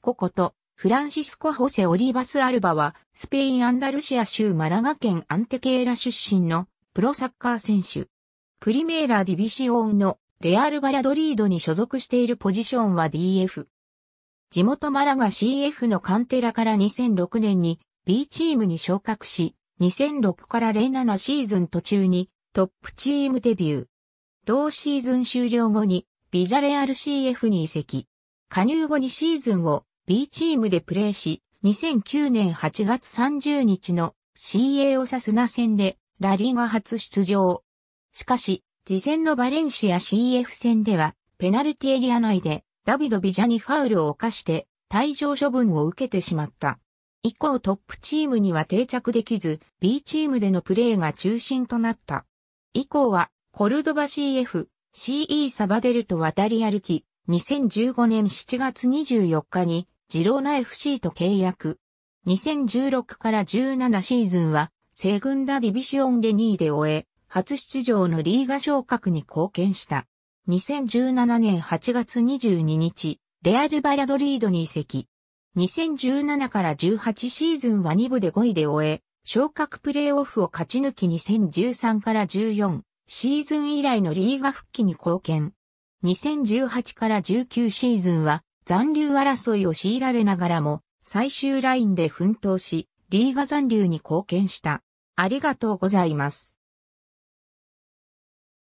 ココこと、フランシスコ・ホセ・オリバス・アルバは、スペイン・アンダルシア州マラガ県アンテケーラ出身のプロサッカー選手。プリメーラ・ディビシオンのレアル・バラドリードに所属しているポジションは DF。地元マラガ CF のカンテラから2006年に B チームに昇格し、2006から07シーズン途中にトップチームデビュー。同シーズン終了後にビジャレアル CF に移籍。加入後2シーズンを B チームでプレーし、2009年8月30日の CA オサスナ戦でラリーが初出場。しかし、事前のバレンシア CF 戦では、ペナルティエリア内でダビド・ビジャにファウルを犯して、退場処分を受けてしまった。以降トップチームには定着できず、B チームでのプレーが中心となった。以降は、コルドバ CF、CE サバデルと渡り歩き、2015年7月24日に、ジローナ FC と契約。2016から17シーズンは、西軍ダディビシオンで2位で終え、初出場のリーガ昇格に貢献した。2017年8月22日、レアル・バヤドリードに移籍。2017から18シーズンは2部で5位で終え、昇格プレーオフを勝ち抜き2013から14シーズン以来のリーガ復帰に貢献。2018から19シーズンは残留争いを強いられながらも最終ラインで奮闘し、リーガ残留に貢献した。ありがとうございます。